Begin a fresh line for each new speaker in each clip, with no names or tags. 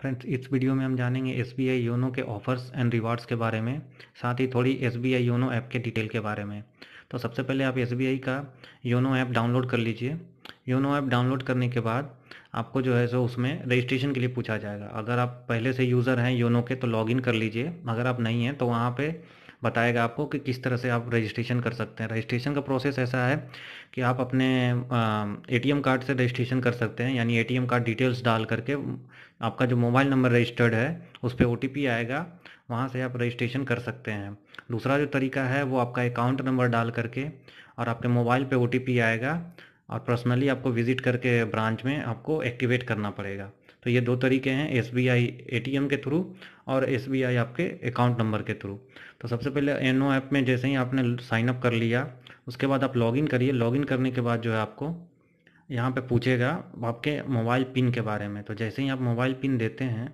friends इस video में हम जानेंगे एस बी आई योनो के ऑफर्स एंड रिवार्ड्स के बारे में साथ ही थोड़ी S B I YONO app के डिटेल के बारे में तो सबसे पहले आप एस बी आई का योनो ऐप डाउनलोड कर लीजिए योनो ऐप डाउनलोड करने के बाद आपको जो है सो उसमें रजिस्ट्रेशन के लिए पूछा जाएगा अगर आप पहले से यूज़र हैं योनो के तो इन कर लीजिए अगर आप नहीं हैं तो वहाँ पर बताएगा आपको कि किस तरह से आप रजिस्ट्रेशन कर सकते हैं रजिस्ट्रेशन का प्रोसेस ऐसा है कि आप अपने ए कार्ड से रजिस्ट्रेशन कर सकते हैं यानी ए कार्ड डिटेल्स डाल करके आपका जो मोबाइल नंबर रजिस्टर्ड है उस पर ओ आएगा वहाँ से आप रजिस्ट्रेशन कर सकते हैं दूसरा जो तरीका है वो आपका अकाउंट नंबर डाल करके और आपके मोबाइल पे ओ आएगा और पर्सनली आपको विज़िट करके ब्रांच में आपको एक्टिवेट करना पड़ेगा तो ये दो तरीके हैं S B I A T M के थ्रू और एस बी आई आपके अकाउंट नंबर के थ्रू तो सबसे पहले एनो ऐप में जैसे ही आपने साइन अप कर लिया उसके बाद आप लॉगिन करिए लॉगिन करने के बाद जो है आपको यहाँ पे पूछेगा आपके मोबाइल पिन के बारे में तो जैसे ही आप मोबाइल पिन देते हैं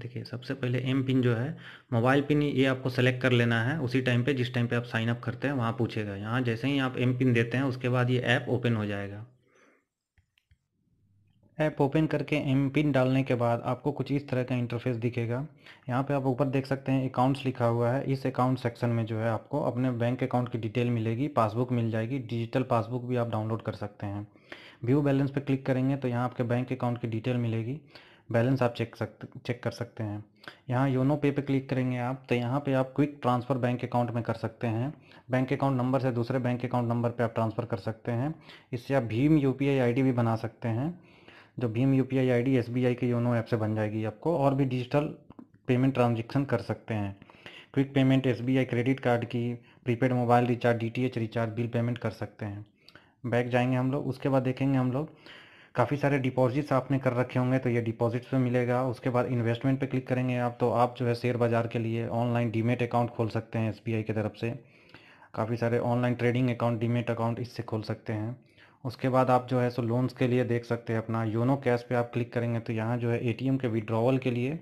देखिए सबसे पहले एम पिन जो है मोबाइल पिन ये आपको सेलेक्ट कर लेना है उसी टाइम पे जिस टाइम पे आप साइन अप करते हैं वहाँ पूछेगा यहाँ जैसे ही आप एम पिन देते हैं उसके बाद ये ऐप ओपन हो जाएगा ऐप ओपन करके एम पिन डालने के बाद आपको कुछ इस तरह का इंटरफेस दिखेगा यहाँ पे आप ऊपर देख सकते हैं अकाउंट्स लिखा हुआ है इस अकाउंट सेक्शन में जो है आपको अपने बैंक अकाउंट की डिटेल मिलेगी पासबुक मिल जाएगी डिजिटल पासबुक भी आप डाउनलोड कर सकते हैं व्यू बैलेंस पर क्लिक करेंगे तो यहाँ आपके बैंक अकाउंट की डिटेल मिलेगी बैलेंस आप चेक सकते चेक कर सकते हैं यहाँ योनो पे पे क्लिक करेंगे आप तो यहाँ पे आप क्विक ट्रांसफ़र बैंक अकाउंट में कर सकते हैं बैंक अकाउंट नंबर से दूसरे बैंक अकाउंट नंबर पे आप ट्रांसफ़र कर सकते हैं इससे आप भीम यू पी आई भी बना सकते हैं जो भीम U P I I D S B I के योनो ऐप से बन जाएगी आपको और भी डिजिटल पेमेंट ट्रांजेक्शन कर सकते हैं quick payment S B I credit card की prepaid mobile recharge D T H recharge bill payment कर सकते हैं बैक जाएंगे हम लोग उसके बाद देखेंगे हम लोग काफ़ी सारे डिपॉजिट्स आपने कर रखे होंगे तो ये डिपॉजिट्स पे मिलेगा उसके बाद इन्वेस्टमेंट पे क्लिक करेंगे आप तो आप जो है शेयर बाज़ार के लिए ऑनलाइन डीमेट अकाउंट खोल सकते हैं एसबीआई की तरफ से काफ़ी सारे online trading account demat account इससे खोल सकते हैं उसके बाद आप जो है सो लोन्स के लिए देख सकते हैं अपना योनो कैश पे आप क्लिक करेंगे तो यहाँ जो है एटीएम के विड्रॉवल के लिए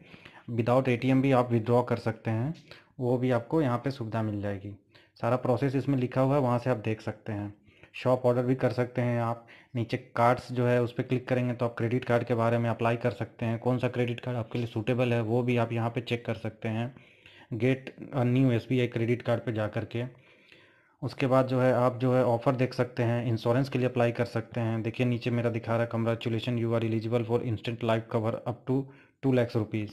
विदाउट एटीएम भी आप विदड्रॉ कर सकते हैं वो भी आपको यहाँ पे सुविधा मिल जाएगी सारा प्रोसेस इसमें लिखा हुआ है वहाँ से आप देख सकते हैं शॉप ऑर्डर भी कर सकते हैं आप नीचे कार्ड्स जो है उस पर क्लिक करेंगे तो आप क्रेडिट कार्ड के बारे में अप्लाई कर सकते हैं कौन सा क्रेडिट कार्ड आपके लिए सूटेबल है वो भी आप यहाँ पर चेक कर सकते हैं get new S credit card पर जा कर के उसके बाद जो है आप जो है ऑफ़र देख सकते हैं इंश्योरेंस के लिए अप्लाई कर सकते हैं देखिए नीचे मेरा दिखा रहा है congratulation you are eligible for instant life cover up to two lakhs rupees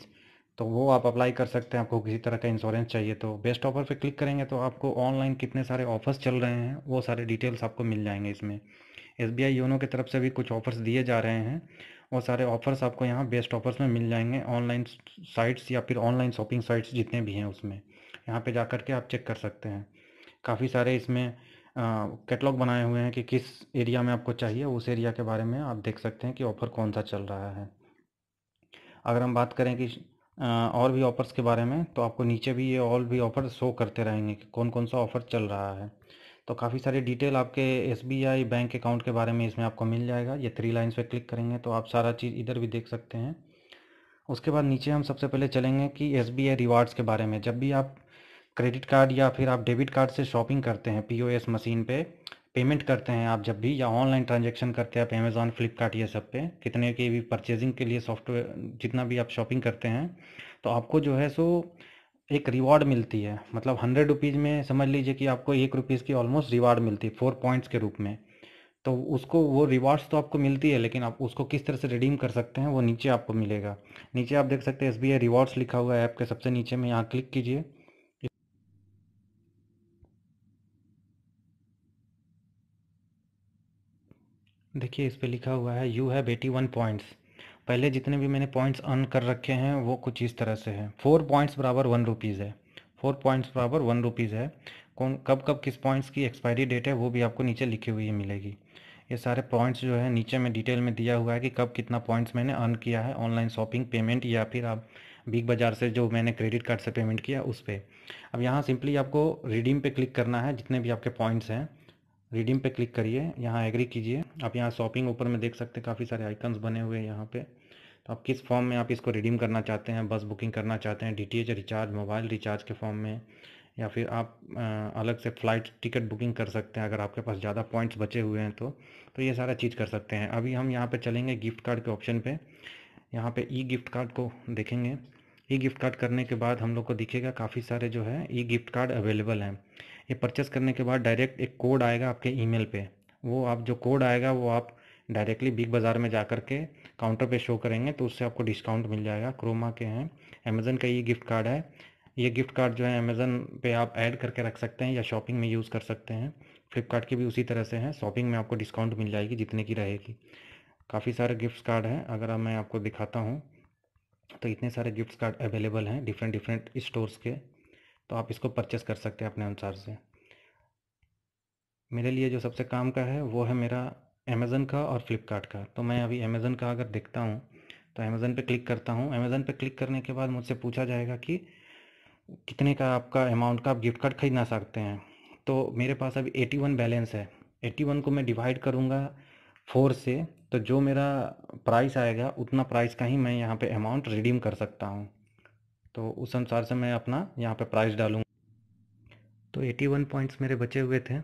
तो वो आप अप्लाई कर सकते हैं आपको किसी तरह का इंश्योरेंस चाहिए तो बेस्ट ऑफर पे क्लिक करेंगे तो आपको ऑनलाइन कितने सारे ऑफर्स चल रहे हैं वो सारे डिटेल्स आपको मिल जाएंगे इसमें एस बी आई योनो की तरफ से भी कुछ ऑफर्स दिए जा रहे हैं वो सारे ऑफर्स आपको यहाँ बेस्ट ऑफर्स में मिल जाएंगे ऑनलाइन साइट्स या फिर ऑनलाइन शॉपिंग साइट्स जितने भी हैं उसमें यहाँ पर जा के आप चेक कर सकते हैं काफ़ी सारे इसमें कैटलॉग बनाए हुए हैं कि किस एरिया में आपको चाहिए उस एरिया के बारे में आप देख सकते हैं कि ऑफ़र कौन सा चल रहा है अगर हम बात करें कि और भी ऑफ़र्स के बारे में तो आपको नीचे भी ये और भी ऑफ़र शो करते रहेंगे कि कौन कौन सा ऑफ़र चल रहा है तो काफ़ी सारी डिटेल आपके एस बैंक अकाउंट के बारे में इसमें आपको मिल जाएगा ये थ्री लाइन्स पर क्लिक करेंगे तो आप सारा चीज़ इधर भी देख सकते हैं उसके बाद नीचे हम सबसे पहले चलेंगे कि एस रिवार्ड्स के बारे में जब भी आप क्रेडिट कार्ड या फिर आप डेबिट कार्ड से शॉपिंग करते हैं पी मशीन पे पेमेंट करते हैं आप जब भी या ऑनलाइन ट्रांजेक्शन करते हैं आप अमेज़ॉन फ्लिपकार्ट ये सब पे कितने की भी परचेजिंग के लिए सॉफ्टवेयर जितना भी आप शॉपिंग करते हैं तो आपको जो है सो एक रिवॉर्ड मिलती है मतलब हंड्रेड रुपीज़ में समझ लीजिए कि आपको एक रुपीज़ की ऑलमोस्ट रिवॉर्ड मिलती है फोर पॉइंट्स के रूप में तो उसको वो रिवॉर्ड्स तो आपको मिलती है लेकिन आप उसको किस तरह से रिडीम कर सकते हैं वो नीचे आपको मिलेगा नीचे आप देख सकते हैं एस रिवॉर्ड्स लिखा हुआ है ऐप के सबसे नीचे में यहाँ क्लिक कीजिए देखिए इस पे लिखा हुआ है you have eighty one points पहले जितने भी मैंने पॉइंट्स अर्न कर रखे हैं वो कुछ इस तरह से है फोर पॉइंट्स बराबर वन रुपीज़ है फोर पॉइंट्स बराबर वन रुपीज़ है कौन कब कब किस पॉइंट्स की एक्सपायरी डेट है वो भी आपको नीचे लिखी हुई मिलेगी ये सारे पॉइंट्स जो है नीचे में डिटेल में दिया हुआ है कि कब कितना पॉइंट्स मैंने अर्न किया है ऑनलाइन शॉपिंग पेमेंट या फिर आप बिग बाज़ार से जो मैंने क्रेडिट कार्ड से पेमेंट किया उस पर अब यहाँ सिंपली आपको रिडीम पे क्लिक करना है जितने भी आपके पॉइंट्स हैं रिडीम पे क्लिक करिए यहाँ एग्री कीजिए आप यहाँ शॉपिंग ऊपर में देख सकते हैं काफ़ी सारे आइकन्स बने हुए हैं यहाँ पे तो आप किस फॉर्म में आप इसको रिडीम करना चाहते हैं बस बुकिंग करना चाहते हैं डीटीएच रिचार्ज मोबाइल रिचार्ज के फॉर्म में या फिर आप अलग से फ़्लाइट टिकट बुकिंग कर सकते हैं अगर आपके पास ज़्यादा पॉइंट्स बचे हुए हैं तो तो ये सारा चीज़ कर सकते हैं अभी हम यहाँ पे चलेंगे गिफ्ट कार्ड के ऑप्शन पे यहाँ पे ई गिफ्ट कार्ड को देखेंगे ई गिफ्ट कार्ड करने के बाद हम लोग को दिखेगा काफ़ी सारे जो है ई गिफ्ट कार्ड अवेलेबल हैं ये परचेस करने के बाद डायरेक्ट एक कोड आएगा आपके मेल पर वो आप जो कोड आएगा वो आप डायरेक्टली बिग बाज़ार में जा कर के काउंटर पे शो करेंगे तो उससे आपको डिस्काउंट मिल जाएगा क्रोमा के हैं अमेज़न का ये गिफ्ट कार्ड है ये गिफ्ट कार्ड जो है अमेज़न पे आप ऐड करके रख सकते हैं या शॉपिंग में यूज़ कर सकते हैं फ्लिपकार्ट के भी उसी तरह से हैं शॉपिंग में आपको डिस्काउंट मिल जाएगी जितने की रहेगी काफ़ी सारे गिफ्ट कार्ड हैं अगर मैं आपको दिखाता हूँ तो इतने सारे गिफ्ट कार्ड अवेलेबल हैं डिफरेंट डिफरेंट स्टोर्स के तो आप इसको परचेस कर सकते हैं अपने अनुसार से मेरे लिए जो सबसे काम का है वो है मेरा अमेज़न का और फ्लिपकार्ट का तो मैं अभी अमेज़न का अगर देखता हूँ तो अमेज़न पे क्लिक करता हूँ अमेज़न पे क्लिक करने के बाद मुझसे पूछा जाएगा कि कितने का आपका अमाउंट का आप गिफ्ट कार्ड ख़रीदना सकते हैं तो मेरे पास अभी एटी वन बैलेंस है एटी वन को मैं डिवाइड करूँगा फोर से तो जो मेरा प्राइस आएगा उतना प्राइस का ही मैं यहाँ पे अमाउंट रिडीम कर सकता हूँ तो उस अनुसार से मैं अपना यहाँ पे प्राइस डालूँगा तो 81 पॉइंट्स मेरे बचे हुए थे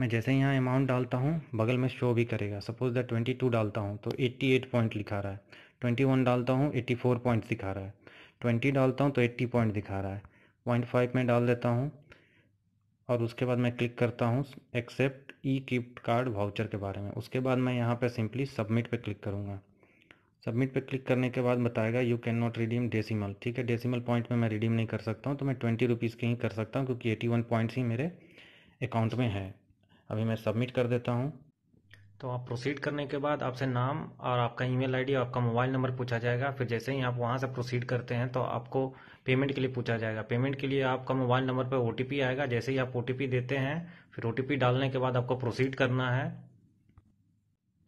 मैं जैसे यहाँ अमाउंट डालता हूँ बगल में शो भी करेगा सपोज़ दैट टू डालता हूँ तो एट पॉइंट लिखा रहा है वन डालता हूँ फोर पॉइंट्स दिखा रहा है ट्वेंटी डालता हूँ तो एट्टी पॉइंट दिखा रहा है पॉइंट फाइव में डाल देता हूँ और उसके बाद मैं क्लिक करता हूँ accept E gift card voucher के बारे में उसके बाद मैं यहाँ पर सिंपली सबमिट पर क्लिक करूँगा सबमिट पे क्लिक करने के बाद बताएगा you can not redeem decimal ठीक है डेसिमल पॉइंट में मैं रिडीम नहीं कर सकता हूँ तो मैं ट्वेंटी रुपीज़ के ही कर सकता हूँ क्योंकि एटी वन पॉइंट्स ही मेरे अकाउंट में है अभी मैं सबमिट कर देता हूँ तो आप प्रोसीड करने के बाद आपसे नाम और आपका ईमेल आईडी और आपका मोबाइल नंबर पूछा जाएगा फिर जैसे ही आप वहाँ से प्रोसीड करते हैं तो आपको पेमेंट के लिए पूछा जाएगा पेमेंट के लिए आपका मोबाइल नंबर पर ओ आएगा जैसे ही आप ओ देते हैं फिर ओ डालने के बाद आपको प्रोसीड करना है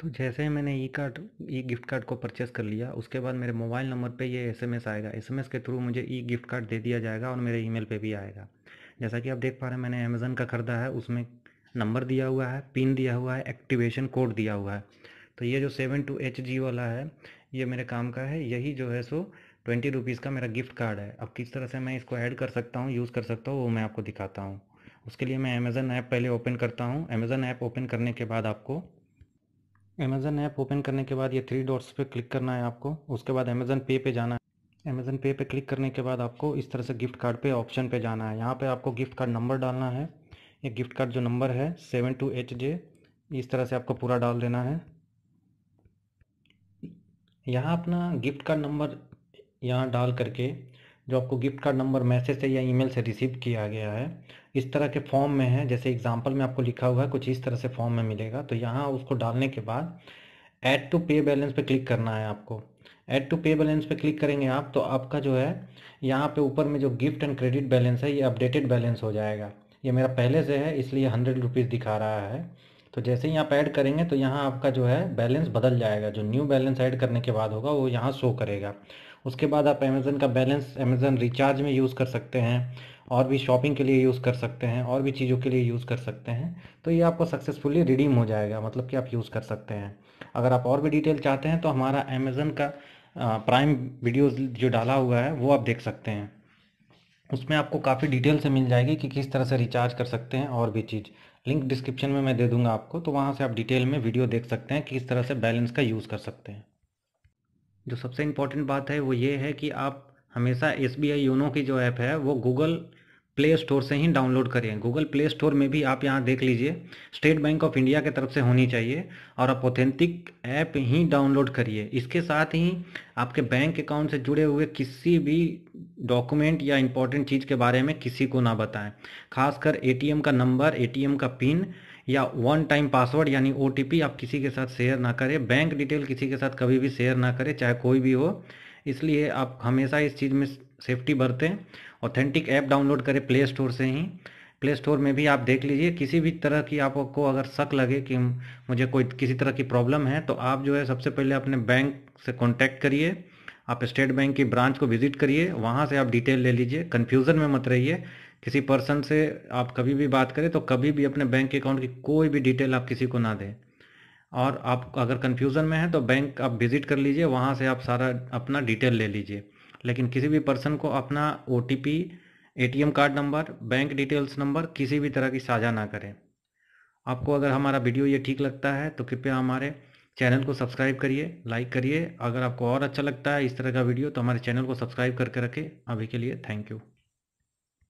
तो जैसे ही मैंने E card E gift card को परचेस कर लिया उसके बाद मेरे मोबाइल नंबर पे ये एसएमएस आएगा एसएमएस के थ्रू मुझे ई गिफ्ट कार्ड दे दिया जाएगा और मेरे ईमेल पे भी आएगा जैसा कि आप देख पा रहे हैं मैंने अमेज़न का खरीदा है उसमें नंबर दिया हुआ है पिन दिया हुआ है एक्टिवेशन कोड दिया हुआ है तो ये जो सेवन टू एच जी वाला है ये मेरे काम का है यही जो है सो ट्वेंटी रुपीज़ का मेरा गिफ्ट कार्ड है अब किस तरह से मैं इसको ऐड कर सकता हूँ यूज़ कर सकता हूँ वो मैं आपको दिखाता हूँ उसके लिए मैं अमेज़न ऐप पहले ओपन करता हूँ अमेज़न ऐप ओपन करने के बाद आपको अमेज़न ऐप ओपन करने के बाद ये थ्री डॉट्स पे क्लिक करना है आपको उसके बाद अमेज़न पे पे जाना है अमेज़न पे पे क्लिक करने के बाद आपको इस तरह से गिफ्ट कार्ड पे ऑप्शन पे जाना है यहाँ पे आपको गिफ्ट कार्ड नंबर डालना है ये गिफ्ट कार्ड जो नंबर है सेवन टू एच जे इस तरह से आपको पूरा डाल देना है यहाँ अपना गिफ्ट कार्ड नंबर यहाँ डाल करके जो आपको गिफ्ट कार्ड नंबर मैसेज से या ईमेल से रिसीव किया गया है इस तरह के फॉर्म में है जैसे एग्जांपल में आपको लिखा हुआ है कुछ इस तरह से फॉर्म में मिलेगा तो यहाँ उसको डालने के बाद ऐड टू पे बैलेंस पे क्लिक करना है आपको ऐड टू पे बैलेंस पे क्लिक करेंगे आप तो आपका जो है यहाँ पे ऊपर में जो गिफ्ट एंड क्रेडिट बैलेंस है ये अपडेटेड बैलेंस हो जाएगा ये मेरा पहले से है इसलिए हंड्रेड रुपीज़ दिखा रहा है तो जैसे ही आप ऐड करेंगे तो यहाँ आपका जो है बैलेंस बदल जाएगा जो न्यू बैलेंस ऐड करने के बाद होगा वो यहाँ शो करेगा उसके बाद आप अमेज़न का बैलेंस अमेज़न रिचार्ज में यूज़ कर सकते हैं और भी शॉपिंग के लिए यूज़ कर सकते हैं और भी चीज़ों के लिए यूज़ कर सकते हैं तो ये आपको सक्सेसफुली रिडीम हो जाएगा मतलब कि आप यूज़ कर सकते हैं अगर आप और भी डिटेल चाहते हैं तो हमारा अमेज़न का प्राइम वीडियोज़ जो डाला हुआ है वो आप देख सकते हैं उसमें आपको काफ़ी डिटेल से मिल जाएगी कि किस तरह से रिचार्ज कर सकते हैं और भी चीज़ लिंक डिस्क्रिप्शन में मैं दे दूंगा आपको तो वहाँ से आप डिटेल में वीडियो देख सकते हैं कि किस तरह से बैलेंस का यूज़ कर सकते हैं जो सबसे इम्पॉर्टेंट बात है वो ये है कि आप हमेशा एस बी आई योनो की जो ऐप है वो गूगल प्ले स्टोर से ही डाउनलोड करें गूगल प्ले स्टोर में भी आप यहाँ देख लीजिए स्टेट बैंक ऑफ इंडिया की तरफ से होनी चाहिए और आप ऑथेंटिक ऐप ही डाउनलोड करिए इसके साथ ही आपके बैंक अकाउंट से जुड़े हुए किसी भी डॉक्यूमेंट या इंपॉर्टेंट चीज़ के बारे में किसी को ना बताएं खासकर ए का नंबर ए का पिन या वन टाइम पासवर्ड यानी ओ आप किसी के साथ शेयर ना करें बैंक डिटेल किसी के साथ कभी भी शेयर ना करें चाहे कोई भी हो इसलिए आप हमेशा इस चीज़ में सेफ्टी बरतें ऑथेंटिक ऐप डाउनलोड करें प्ले स्टोर से ही प्ले स्टोर में भी आप देख लीजिए किसी भी तरह की आपको अगर शक लगे कि मुझे कोई किसी तरह की प्रॉब्लम है तो आप जो है सबसे पहले अपने बैंक से कॉन्टैक्ट करिए आप स्टेट बैंक की ब्रांच को विजिट करिए वहाँ से आप डिटेल ले लीजिए कन्फ्यूज़न में मत रहिए किसी पर्सन से आप कभी भी बात करें तो कभी भी अपने बैंक अकाउंट की कोई भी डिटेल आप किसी को ना दें और आप अगर कन्फ्यूज़न में हैं तो बैंक आप विज़िट कर लीजिए वहाँ से आप सारा अपना डिटेल ले लीजिए लेकिन किसी भी पर्सन को अपना O T P card number bank details number किसी भी तरह की साझा ना करें आपको अगर हमारा वीडियो ये ठीक लगता है तो कृपया हमारे चैनल को सब्सक्राइब करिए लाइक करिए अगर आपको और अच्छा लगता है इस तरह का वीडियो तो हमारे चैनल को सब्सक्राइब करके रखें अभी के लिए थैंक यू